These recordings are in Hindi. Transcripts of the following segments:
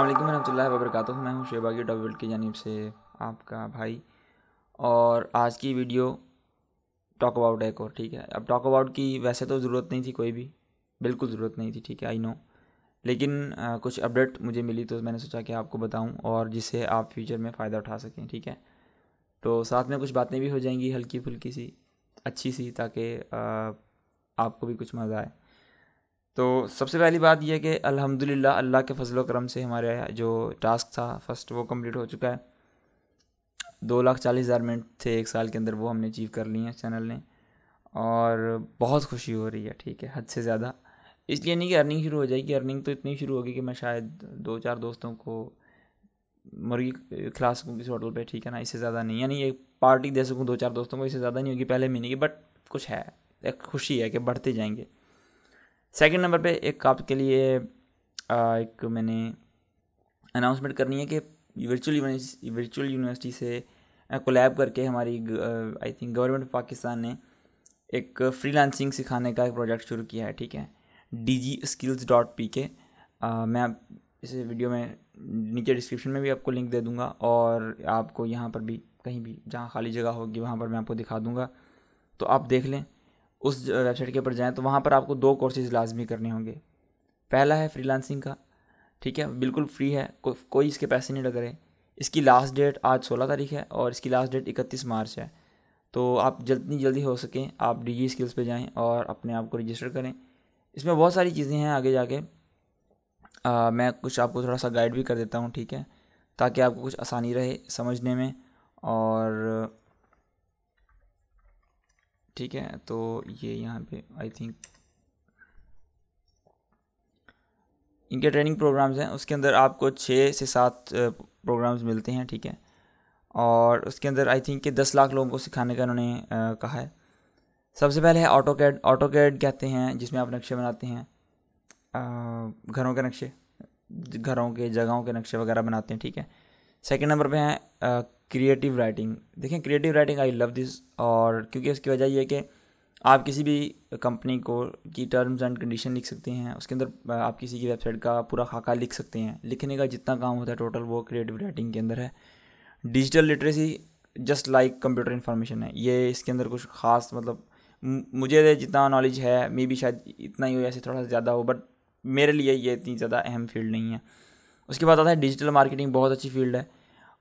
अल्लाम वरहमल वबरक मैं हूँ शेबागी डबल की जानब से आपका भाई और आज की वीडियो टॉक अबाउट एक और ठीक है अब टॉक अबाउट की वैसे तो ज़रूरत नहीं थी कोई भी बिल्कुल ज़रूरत नहीं थी ठीक है आई नो लेकिन आ, कुछ अपडेट मुझे मिली तो मैंने सोचा कि आपको बताऊं और जिससे आप फ्यूचर में फ़ायदा उठा सकें ठीक है तो साथ में कुछ बातें भी हो जाएंगी हल्की फुल्की सी अच्छी सी ताकि आपको भी कुछ मज़ा आए तो सबसे पहली बात यह है कि अल्हम्दुलिल्लाह अल्लाह के फजल करम से हमारे जो टास्क था फर्स्ट वो कंप्लीट हो चुका है दो लाख चालीस हज़ार मिनट थे एक साल के अंदर वो हमने अचीव कर लिए हैं चैनल ने और बहुत खुशी हो रही है ठीक है हद से ज़्यादा इसलिए नहीं कि अर्निंग शुरू हो जाएगी अर्निंग तो इतनी शुरू होगी कि मैं शायद दो चार दोस्तों को मुर्गी खिला सकूँ किसी होटल पर ठीक है ना इससे ज़्यादा नहीं यानी एक पार्टी दे सकूँ दो चार दोस्तों को इससे ज़्यादा नहीं होगी पहले महीने की बट कुछ है एक खुशी है कि बढ़ते जाएंगे सेकंड नंबर पे एक आपके लिए एक मैंने अनाउंसमेंट करनी है कि वर्चुअल वर्चुअल यूनिवर्सिटी से कोलैब करके हमारी I think government of Pakistan ने एक फ्रीलांसिंग सिखाने का एक प्रोजेक्ट शुरू किया है ठीक है D G skills dot P K मैं आप इस वीडियो में नीचे डिस्क्रिप्शन में भी आपको लिंक दे दूंगा और आपको यहाँ पर भी कहीं भी जहाँ खाली जगह होगी वहाँ पर मैं आपको दिखा दूंगा तो आप देख लें उस वेबसाइट के ऊपर जाएँ तो वहाँ पर आपको दो कोर्सेज लाजमी करने होंगे पहला है फ्रीलांसिंग का ठीक है बिल्कुल फ्री है को, कोई इसके पैसे नहीं लग रहे इसकी लास्ट डेट आज सोलह तारीख है और इसकी लास्ट डेट इकतीस मार्च है तो आप जितनी जल्दी हो सकें आप डिजी स्किल्स पर जाएँ और अपने आप को रजिस्टर करें इसमें बहुत सारी चीज़ें हैं आगे जाके आ, मैं कुछ आपको थोड़ा सा गाइड भी कर देता हूँ ठीक है ताकि आपको कुछ आसानी रहे समझने में और ठीक है तो ये यहाँ पे आई थिंक इनके ट्रेनिंग प्रोग्राम्स हैं उसके अंदर आपको छः से सात प्रोग्राम्स मिलते हैं ठीक है और उसके अंदर आई थिंक कि दस लाख लोगों को सिखाने का उन्होंने कहा है सबसे पहले है ऑटो कैड ऑटो कैड कहते हैं जिसमें आप नक्शे बनाते हैं घरों के नक्शे घरों के जगहों के नक्शे वगैरह बनाते हैं ठीक है सेकंड नंबर पे है क्रिएटिव राइटिंग देखें creative writing I love this और क्योंकि इसकी वजह यह है कि आप किसी भी कंपनी को की टर्म्स एंड कंडीशन लिख सकते हैं उसके अंदर आप किसी की वेबसाइट का पूरा खाका लिख सकते हैं लिखने का जितना काम होता है टोटल वो क्रिएटिव राइटिंग के अंदर है digital literacy just like computer information है ये इसके अंदर कुछ खास मतलब मुझे जितना नॉलेज है मे भी शायद इतना ही हो ऐसे थोड़ा सा ज़्यादा हो बट मेरे लिए ये इतनी ज़्यादा अहम फील्ड नहीं है उसके बाद आता है डिजिटल मार्केटिंग बहुत अच्छी फील्ड है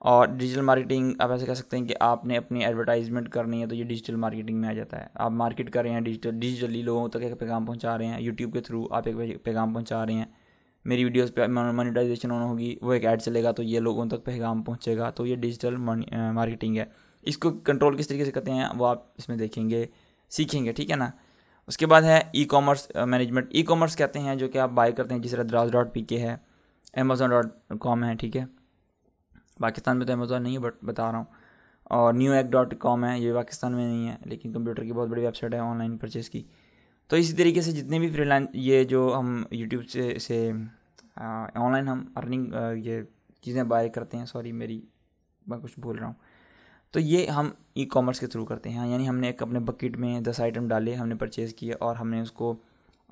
और डिजिटल मार्केटिंग आप ऐसे कह सकते हैं कि आपने अपनी एडवर्टाइजमेंट करनी है तो ये डिजिटल मार्केटिंग में आ जाता है आप मार्केट कर रहे हैं डिजिटल डिजिटली लोगों तक एक पैगाम पहुंचा रहे हैं यूट्यूब के थ्रू आप एक पैगाम पहुंचा रहे हैं मेरी वीडियोस पे मोनेटाइजेशन ऑन होगी वो एक ऐड चलेगा तो ये लोगों तक पैगाम पहुँचेगा तो ये डिजिटल मार्केटिंग है इसको कंट्रोल किस तरीके से करते हैं वो आप इसमें देखेंगे सीखेंगे ठीक है ना उसके बाद है E commerce management E commerce कहते हैं जो कि आप बाय करते हैं जिस तरह द्रास डॉट पी के है अमेजोन डॉट कॉम है ठीक है पाकिस्तान में तो अमेज़ॉन नहीं है बट बता रहा हूँ और न्यू एक डॉट कॉम है ये पाकिस्तान में नहीं है लेकिन कंप्यूटर की बहुत बड़ी वेबसाइट है ऑनलाइन परचेज़ की तो इसी तरीके से जितने भी फ्रीलांस ये जो हम यूट्यूब से से ऑनलाइन हम अर्निंग ये चीज़ें बाय करते हैं सॉरी मेरी मैं कुछ बोल रहा हूँ तो ये हम ई कॉमर्स के थ्रू करते हैं यानी हमने एक अपने बकेट में दस आइटम डाले हमने परचेज़ किए और हमने उसको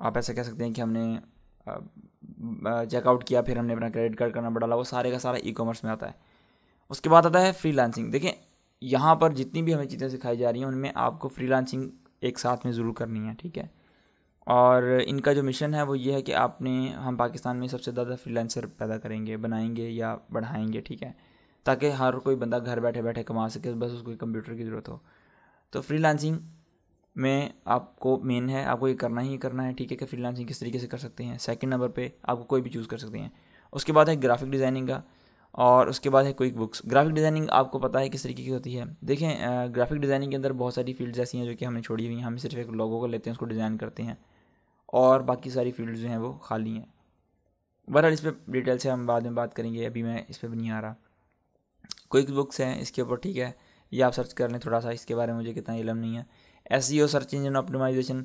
आप ऐसा कह सकते हैं कि हमने चेकआउट किया फिर हमने अपना क्रेडिट कार्ड का नंबर डाला वो सारे का सारा ई कॉमर्स में आता है उसके बाद आता है फ्रीलांसिंग देखें यहाँ पर जितनी भी हमें चीज़ें सिखाई जा रही हैं उनमें आपको फ्रीलांसिंग एक साथ में ज़रूर करनी है ठीक है और इनका जो मिशन है वो ये है कि आपने हम पाकिस्तान में सबसे ज़्यादा फ्रीलांसर पैदा करेंगे बनाएंगे या बढ़ाएंगे ठीक है ताकि हर कोई बंदा घर बैठे बैठे कमा सके बस उसको कंप्यूटर की ज़रूरत हो तो फ्रीलांसिंग में आपको मेन है आपको ये करना ही करना है ठीक है कि फ्रीलांसिंग किस तरीके से कर सकते हैं सेकंड नंबर पे आपको कोई भी चूज़ कर सकते हैं उसके बाद है ग्राफिक डिज़ाइनिंग का और उसके बाद है क्विक बुक्स ग्राफिक डिज़ाइनिंग आपको पता है किस तरीके की होती है देखें ग्राफिक डिज़ाइनिंग के अंदर बहुत सारी फील्ड्स ऐसी हैं जो कि हमने छोड़ी हुई हैं हम सिर्फ एक लोगों को लेते हैं उसको डिज़ाइन करते हैं और बाकी सारी फील्ड जो हैं वो खाली हैं बहरहाल इस पर डिटेल से हम बाद में बात करेंगे अभी मैं इस पर नहीं आ रहा क्विक बुक्स हैं इसके ऊपर ठीक है ये आप सर्च कर लें थोड़ा सा इसके बारे में मुझे कितना इलम नहीं है एस सर्च इंजन ऑप्टिमाइजेशन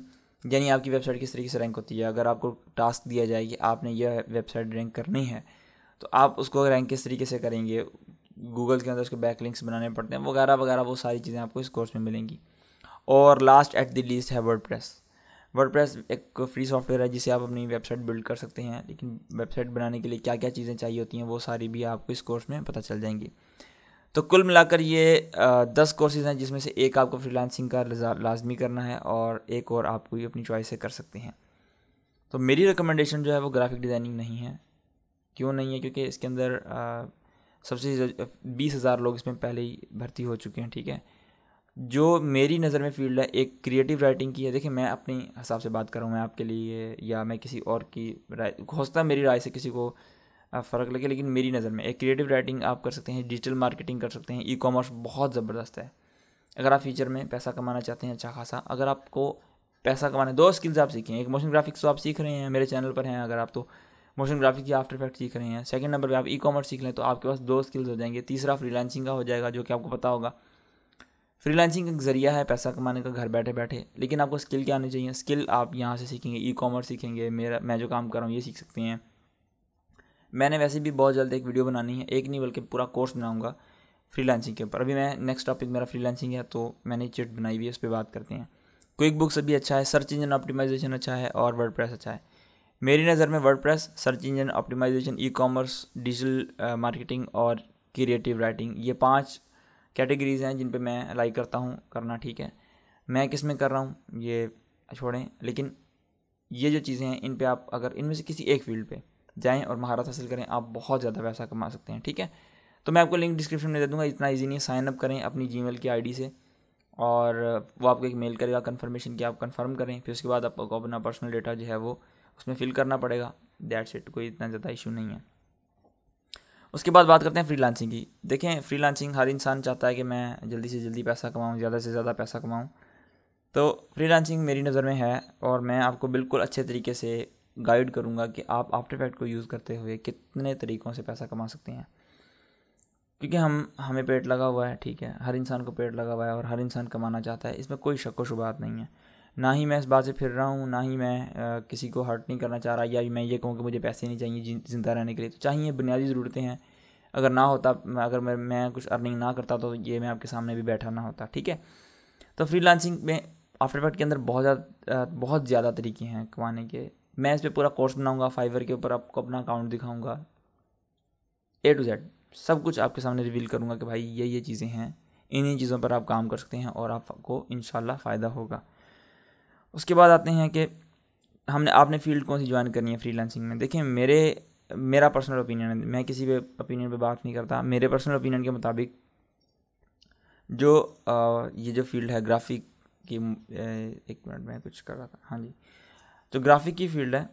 यानी आपकी वेबसाइट किस तरीके से रैंक होती है अगर आपको टास्क दिया जाए कि आपने यह वेबसाइट रैंक करनी है तो आप उसको रैंक किस तरीके से करेंगे गूगल के अंदर उसके बैक लिंक्स बनाने पड़ते हैं वगैरह वगैरह वो सारी चीज़ें आपको इस कोर्स में मिलेंगी और लास्ट एट द लीस्ट है वर्ड प्रेस वर्ड प्रेस एक फ्री सॉफ्टवेयर है जिसे आप अपनी वेबसाइट बिल्ड कर सकते हैं लेकिन वेबसाइट बनाने के लिए क्या क्या चीज़ें चाहिए होती हैं वो सारी भी आपको इस कोर्स में पता चल जाएंगी तो कुल मिलाकर ये दस कोर्सेज हैं जिसमें से एक आपको फ्रीलांसिंग का लाजमी करना है और एक और आपको ही अपनी चॉइस से कर सकते हैं तो मेरी रिकमेंडेशन जो है वो ग्राफिक डिज़ाइनिंग नहीं है क्यों नहीं है क्योंकि इसके अंदर सबसे बीस हज़ार लोग इसमें पहले ही भर्ती हो चुके हैं ठीक है जो मेरी नज़र में फील्ड है एक क्रिएटिव राइटिंग की है देखिए मैं अपने हिसाब से बात कर रहा हूँ मैं आपके लिए या मैं किसी और की राय हो सकता है मेरी राय से किसी को फ़र्क लगे लेकिन मेरी नज़र में एक क्रिएटिव राइटिंग आप कर सकते हैं डिजिटल मार्केटिंग कर सकते हैं ई कॉमर्स बहुत ज़बरदस्त है अगर आप फ्यूचर में पैसा कमाना चाहते हैं अच्छा खासा अगर आपको पैसा कमाना दो स्किल्स आप सीखें एक मोशन ग्राफिक्स तो आप सीख रहे हैं मेरे चैनल पर हैं अगर आप तो मोशन ग्राफिक या आफ्टर इफेक्ट सीख रहे हैं सेकंड नंबर पे आप ई कॉमर्स सीख लें तो आपके पास दो स्किल्स हो जाएंगे तीसरा फ्रीलांसिंग का हो जाएगा जो कि आपको पता होगा फ्रीलांसिंग एक ज़रिया है पैसा कमाने का घर बैठे बैठे लेकिन आपको स्किल क्या आनी चाहिए स्किल आप यहाँ से सीखेंगे ई कॉमर्स सीखेंगे मेरा मैं जो काम कर रहा हूँ ये सीख सकते हैं मैंने वैसे भी बहुत जल्द एक वीडियो बनानी है एक नहीं बल्कि पूरा कोर्स बनाऊँगा फ्रीलांसिंग के ऊपर अभी मैं नेक्स्ट टॉपिक मेरा फ्रीलांसिंग है तो मैंने चिट बनाई हुई है उस पर बात करते हैं क्विक बुक्स अभी अच्छा है सर्च इंजन ऑप्टिमाइजेशन अच्छा है और वर्ड अच्छा है मेरी नज़र में press search engine optimisation E commerce digital marketing और क्रिएटिव राइटिंग ये पांच कैटेगरीज़ हैं जिन पे मैं लाइक करता हूँ करना ठीक है मैं किस में कर रहा हूँ ये छोड़ें लेकिन ये जो चीज़ें हैं इन पे आप अगर इनमें से किसी एक फील्ड पे जाएं और महारत हासिल करें आप बहुत ज़्यादा पैसा कमा सकते हैं ठीक है तो मैं आपको लिंक डिस्क्रिप्शन में दे दूँगा इतना ईजी नहीं है साइनअप करें अपनी जी की आई से और वो आपको एक मेल करेगा कन्फर्मेशन की आप कन्फर्म करें फिर उसके बाद आपको अपना पर्सनल डेटा जो है वो उसमें फिल करना पड़ेगा दैट्स इट कोई इतना ज़्यादा इशू नहीं है उसके बाद बात करते हैं फ्री की देखें फ्री हर इंसान चाहता है कि मैं जल्दी से जल्दी पैसा कमाऊँ ज़्यादा से ज़्यादा पैसा कमाऊँ तो फ्री मेरी नज़र में है और मैं आपको बिल्कुल अच्छे तरीके से गाइड करूँगा कि आप आफ्टर इफेक्ट को यूज़ करते हुए कितने तरीक़ों से पैसा कमा सकते हैं क्योंकि हम हमें पेट लगा हुआ है ठीक है हर इंसान को पेट लगा हुआ है और हर इंसान कमाना चाहता है इसमें कोई शक व शुबात नहीं है ना ही मैं इस बात से फिर रहा हूँ ना ही मैं आ, किसी को हर्ट नहीं करना चाह रहा या मैं ये कहूँ कि मुझे पैसे नहीं चाहिए ज़िंदा रहने के लिए तो चाहिए बुनियादी ज़रूरतें हैं अगर ना होता अगर मैं मैं कुछ अर्निंग ना करता तो ये मैं आपके सामने भी बैठा ना होता ठीक है तो फ्री लांसिंग में आफ्टर के अंदर बहुत ज़्यादा बहुत ज़्यादा तरीके हैं कमाने के मैं इस पर पूरा कोर्स बनाऊँगा फाइवर के ऊपर आपको अपना अकाउंट दिखाऊँगा ए टू जेड सब कुछ आपके सामने रिवील करूँगा कि भाई ये ये चीज़ें हैं इन्हीं चीज़ों पर आप काम कर सकते हैं और आपको इन फ़ायदा होगा उसके बाद आते हैं कि हमने आपने फील्ड कौन सी ज्वाइन करनी है फ्रीलांसिंग में देखिए मेरे मेरा पर्सनल ओपिनियन है मैं किसी पे ओपिनियन पे बात नहीं करता मेरे पर्सनल ओपिनियन के मुताबिक जो आ, ये जो फील्ड है ग्राफिक की एक मिनट में कुछ कर रहा था हाँ जी जो ग्राफिक की फील्ड है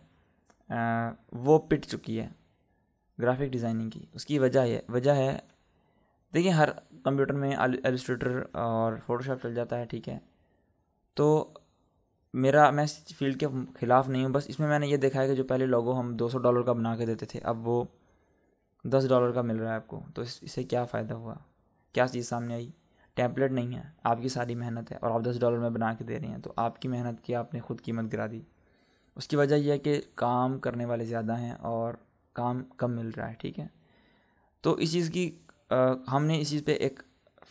आ, वो पिट चुकी है ग्राफिक डिज़ाइनिंग की उसकी वजह है वजह है देखिए हर कंप्यूटर में एलिस्ट्रेटर और फोटोशॉप चल जाता है ठीक है तो मेरा मैं इस फील्ड के ख़िलाफ़ नहीं हूँ बस इसमें मैंने ये देखा है कि जो पहले लोगों हम 200 डॉलर का बना के देते थे अब वो दस डॉलर का मिल रहा है आपको तो इस, इससे क्या फ़ायदा हुआ क्या चीज़ सामने आई टैंपलेट नहीं है आपकी सारी मेहनत है और आप दस डॉलर में बना के दे रहे हैं तो आपकी मेहनत की आपने ख़ुद कीमत गिरा दी उसकी वजह यह है कि काम करने वाले ज़्यादा हैं और काम कम मिल रहा है ठीक है तो इस चीज़ की आ, हमने इस चीज़ पर एक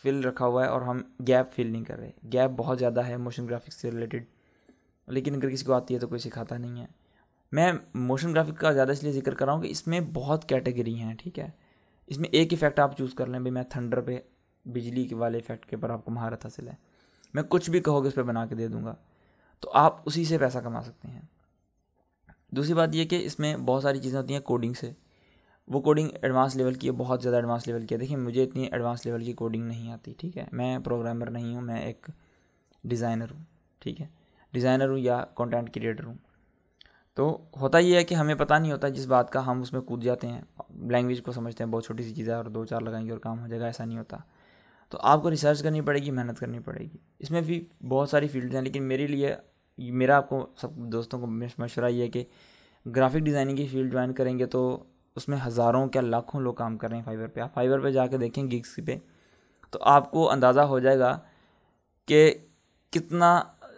फिल रखा हुआ है और हम गैप फिल नहीं कर रहे गैप बहुत ज़्यादा है मोशन ग्राफिक्स से रिलेटेड लेकिन अगर किसी को आती है तो कोई सिखाता नहीं है मैं मोशन ग्राफिक का ज़्यादा इसलिए जिक्र कर रहा हूँ कि इसमें बहुत कैटेगरी हैं ठीक है इसमें एक इफ़ेक्ट आप चूज़ कर लें भाई मैं थंडर पे बिजली के वाले इफ़ेक्ट के ऊपर आपको महारत हासिल है मैं कुछ भी कहोगे उस पर बना के दे दूँगा तो आप उसी से पैसा कमा सकते हैं दूसरी बात यह कि इसमें बहुत सारी चीज़ें होती हैं कोडिंग से वो कोडिंग एडवांस लेवल की है बहुत ज़्यादा एडवांस लेवल की है देखिए मुझे इतनी एडवांस लेवल की कोडिंग नहीं आती ठीक है मैं प्रोग्रामर नहीं हूँ मैं एक डिज़ाइनर हूँ ठीक है डिज़ाइनर हूँ या कंटेंट क्रिएटर हूँ तो होता ये है कि हमें पता नहीं होता जिस बात का हम उसमें कूद जाते हैं लैंग्वेज को समझते हैं बहुत छोटी सी चीज़ है और दो चार लगाएंगे और काम हो जाएगा ऐसा नहीं होता तो आपको रिसर्च करनी पड़ेगी मेहनत करनी पड़ेगी इसमें भी बहुत सारी फील्ड्स हैं लेकिन मेरे लिए मेरा आपको सब दोस्तों को मशवरा ये है कि ग्राफिक डिज़ाइनिंग की फील्ड ज्वाइन करेंगे तो उसमें हज़ारों क्या लाखों लोग काम कर रहे हैं फाइबर पे आप फाइबर पे जाके देखें गिग्स पे तो आपको अंदाज़ा हो जाएगा कि कितना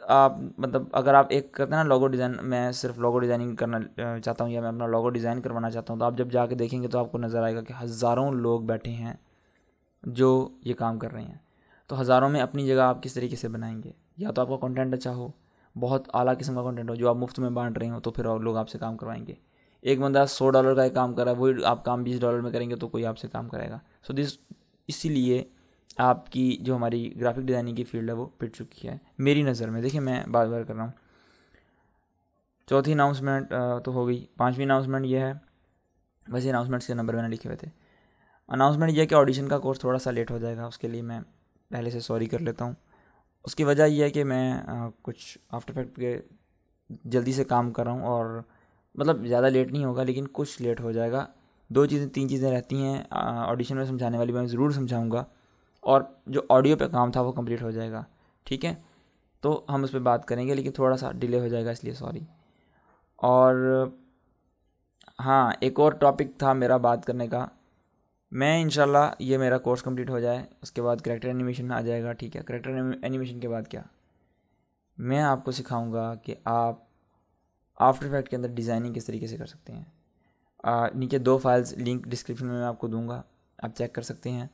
आप मतलब अगर आप एक करते हैं ना लोगो डिज़ाइन मैं सिर्फ लोगो डिज़ाइनिंग करना चाहता हूँ या मैं अपना लोगो डिज़ाइन करवाना चाहता हूँ तो आप जब जाके देखेंगे तो आपको नज़र आएगा कि हज़ारों लोग बैठे हैं जो ये काम कर रहे हैं तो हज़ारों में अपनी जगह आप किस तरीके से बनाएंगे या तो आपका कंटेंट अच्छा हो बहुत आला किस्म का कंटेंट हो जो आप मुफ्त में बांट रहे हो तो फिर लोग आपसे काम करवाएंगे एक बंदा सौ डॉलर का एक काम कर रहा है वही आप काम बीस डॉलर में करेंगे तो कोई आपसे काम कराएगा सो दिस इसीलिए आपकी जो हमारी ग्राफिक डिज़ाइनिंग की फील्ड है वो पिट चुकी है मेरी नज़र में देखिए मैं बार बार कर रहा हूँ चौथी अनाउंसमेंट तो हो गई पाँचवीं अनाउंसमेंट ये है वैसे अनाउंसमेंट्स के नंबर मैंने लिखे हुए थे अनाउंसमेंट यह कि ऑडिशन का कोर्स थोड़ा सा लेट हो जाएगा उसके लिए मैं पहले से सॉरी कर लेता हूँ उसकी वजह यह है कि मैं आ, कुछ आफ्टर इफेक्ट के जल्दी से काम कर रहा हूँ और मतलब ज़्यादा लेट नहीं होगा लेकिन कुछ लेट हो जाएगा दो चीज़ें तीन चीज़ें रहती हैं ऑडिशन में समझाने वाली मैं ज़रूर समझाऊँगा और जो ऑडियो पे काम था वो कंप्लीट हो जाएगा ठीक है तो हम उस पर बात करेंगे लेकिन थोड़ा सा डिले हो जाएगा इसलिए सॉरी और हाँ एक और टॉपिक था मेरा बात करने का मैं इनशाला ये मेरा कोर्स कंप्लीट हो जाए उसके बाद करेक्टर एनिमेशन आ जाएगा ठीक है करेक्टर एनिमेशन के बाद क्या मैं आपको सिखाऊंगा कि आप आफ्टर इफेक्ट के अंदर डिज़ाइनिंग किस तरीके से कर सकते हैं आ, नीचे दो फाइल्स लिंक डिस्क्रिप्शन में मैं आपको दूंगा आप चेक कर सकते हैं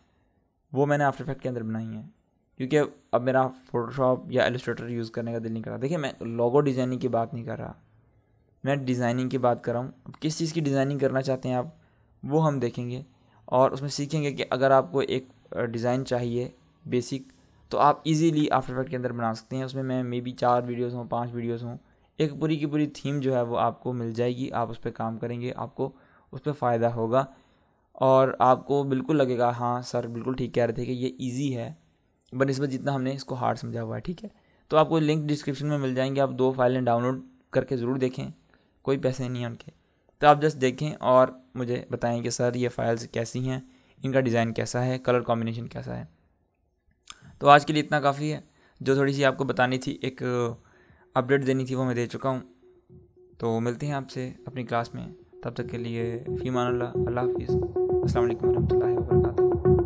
वो मैंने आफ्टर इफेक्ट के अंदर बनाई है क्योंकि अब मेरा फोटोशॉप या एलिस्ट्रेटर यूज़ करने का दिल नहीं कर रहा देखिए मैं लोगो डिज़ाइनिंग की बात नहीं कर रहा मैं डिज़ाइनिंग की बात कर रहा हूँ अब किस चीज़ की डिज़ाइनिंग करना चाहते हैं आप वो हम देखेंगे और उसमें सीखेंगे कि अगर आपको एक डिज़ाइन चाहिए बेसिक तो आप इजीली आफ्टर इफेक्ट के अंदर बना सकते हैं उसमें मैं मे बी चार वीडियोस हों पांच वीडियोस हों एक पूरी की पूरी थीम जो है वो आपको मिल जाएगी आप उस पर काम करेंगे आपको उस पर फ़ायदा होगा और आपको बिल्कुल लगेगा हाँ सर बिल्कुल ठीक कह रहे थे कि ये ईजी है बट इसमें जितना हमने इसको हार्ड समझा हुआ है ठीक है तो आपको लिंक डिस्क्रिप्शन में मिल जाएंगे आप दो फाइलें डाउनलोड करके ज़रूर देखें कोई पैसे नहीं है उनके तो आप जस्ट देखें और मुझे बताएं कि सर ये फाइल्स कैसी हैं इनका डिज़ाइन कैसा है कलर कॉम्बिनेशन कैसा है तो आज के लिए इतना काफ़ी है जो थोड़ी सी आपको बतानी थी एक अपडेट देनी थी वो मैं दे चुका हूँ तो मिलते हैं आपसे अपनी क्लास में तब तक के लिए फ़ी मान अल्लाह हाफिज़ अल्लाम वरहमल वर्का